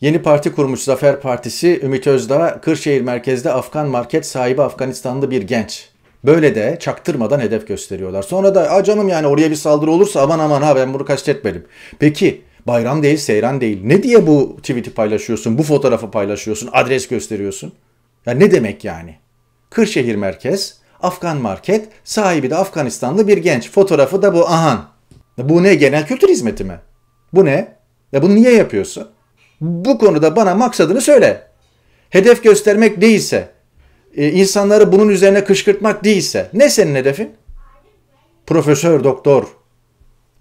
Yeni parti kurmuş Zafer Partisi Ümit Özdağ, Kırşehir merkezde Afgan market sahibi Afganistanlı bir genç. Böyle de çaktırmadan hedef gösteriyorlar. Sonra da a canım yani oraya bir saldırı olursa aman aman ha ben bunu kastetmedim. Peki bayram değil seyran değil. Ne diye bu tweet'i paylaşıyorsun, bu fotoğrafı paylaşıyorsun, adres gösteriyorsun? Ya ne demek yani? Kırşehir merkez, Afgan market, sahibi de Afganistanlı bir genç. Fotoğrafı da bu ahan. Bu ne genel kültür hizmeti mi? Bu ne? Ya bunu niye yapıyorsun? bu konuda bana maksadını söyle. Hedef göstermek değilse, e, insanları bunun üzerine kışkırtmak değilse, ne senin hedefin? Profesör, doktor,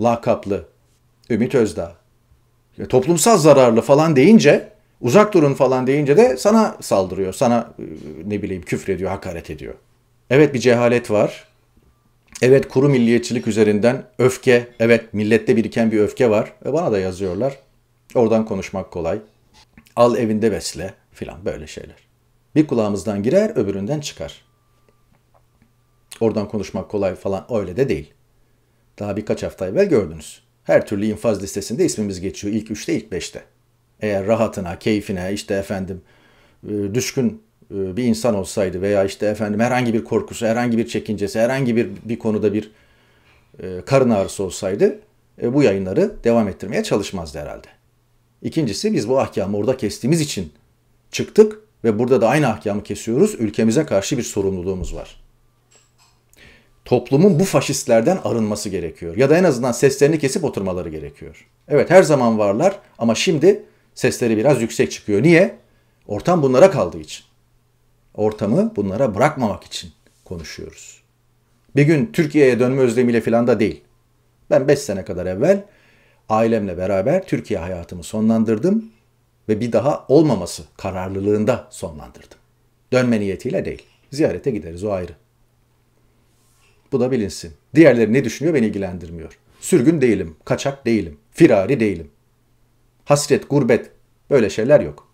lakaplı, Ümit Özdağ. E, toplumsal zararlı falan deyince, uzak durun falan deyince de sana saldırıyor, sana e, ne bileyim küfür ediyor, hakaret ediyor. Evet bir cehalet var. Evet kuru milliyetçilik üzerinden öfke, evet millette biriken bir öfke var. E bana da yazıyorlar. Oradan konuşmak kolay. Al evinde besle filan böyle şeyler. Bir kulağımızdan girer öbüründen çıkar. Oradan konuşmak kolay falan öyle de değil. Daha birkaç hafta evvel gördünüz. Her türlü infaz listesinde ismimiz geçiyor. İlk üçte ilk beşte. Eğer rahatına, keyfine işte efendim e, düşkün e, bir insan olsaydı veya işte efendim herhangi bir korkusu, herhangi bir çekincesi, herhangi bir bir konuda bir e, karın ağrısı olsaydı bu yayınları devam ettirmeye çalışmazdı herhalde. İkincisi biz bu ahkamı orada kestiğimiz için çıktık ve burada da aynı ahkamı kesiyoruz. Ülkemize karşı bir sorumluluğumuz var. Toplumun bu faşistlerden arınması gerekiyor. Ya da en azından seslerini kesip oturmaları gerekiyor. Evet her zaman varlar ama şimdi sesleri biraz yüksek çıkıyor. Niye? Ortam bunlara kaldığı için. Ortamı bunlara bırakmamak için konuşuyoruz. Bir gün Türkiye'ye dönme özlemiyle filan da değil. Ben 5 sene kadar evvel ailemle beraber Türkiye hayatımı sonlandırdım ve bir daha olmaması kararlılığında sonlandırdım. Dönme niyetiyle değil. Ziyarete gideriz o ayrı. Bu da bilinsin. Diğerleri ne düşünüyor beni ilgilendirmiyor. Sürgün değilim, kaçak değilim, firari değilim. Hasret, gurbet böyle şeyler yok.